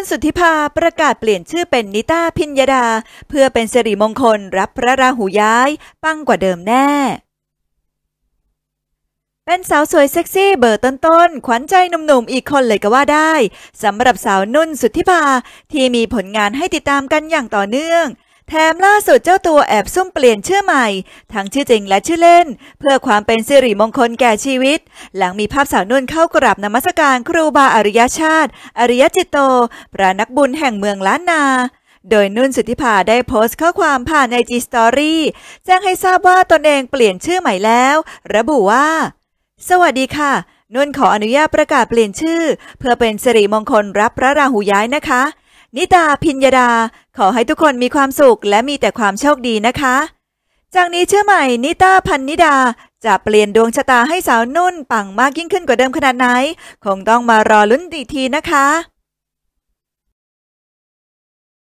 นสุทธิภาประกาศเปลี่ยนชื่อเป็นนิต้าพิญญดา เพื่อเป็นสิริมงคลรับพระราหูย้าย ปังกว่าเดิมแน่ เป็นสาวสวยเซ็กซี่เบอร์ต้นๆ ขวัญใจหนุ่มๆอีกคนเลยก็ว่าได้สำหรับสาวนุ่นสุทธิภาที่มีผลงานให้ติดตามกันอย่างต่อเนื่องแถมล่าสุดเจ้าตัวแอบซุ่มเปลี่ยนชื่อใหม่ ทั้งชื่อจริงและชื่อเล่น เพื่อความเป็นสิริมงคลแก่ชีวิต หลังมีภาพสาวนุ่นเข้ากราบนมัสการครูบาอริยชาติ อริยจิตโตพระนักบุญแห่งเมืองล้านนา โดยนุ่นสุธิภาได้โพสต์ข้อความผ่านในจีสตอรี่แจ้งให้ทราบว่าตนเองเปลี่ยนชื่อใหม่แล้ว ระบุว่า สวัสดีค่ะ นุ่นขออนุญาตประกาศเปลี่ยนชื่อ เพื่อเป็นสิริมงคลรับพระราหูย้ายนะคะนิตาพิญญาดาขอให้ทุกคนมีความสุขและมีแต่ความโชคดีนะคะ จากนี้เชื่อใหม่นิตาพันนิดาจะเปลี่ยนดวงชะตาให้สาวนุ่น ปังมากยิ่งขึ้นกว่าเดิมขนาดไหน คงต้องมารอลุ้นอีกทีนะคะ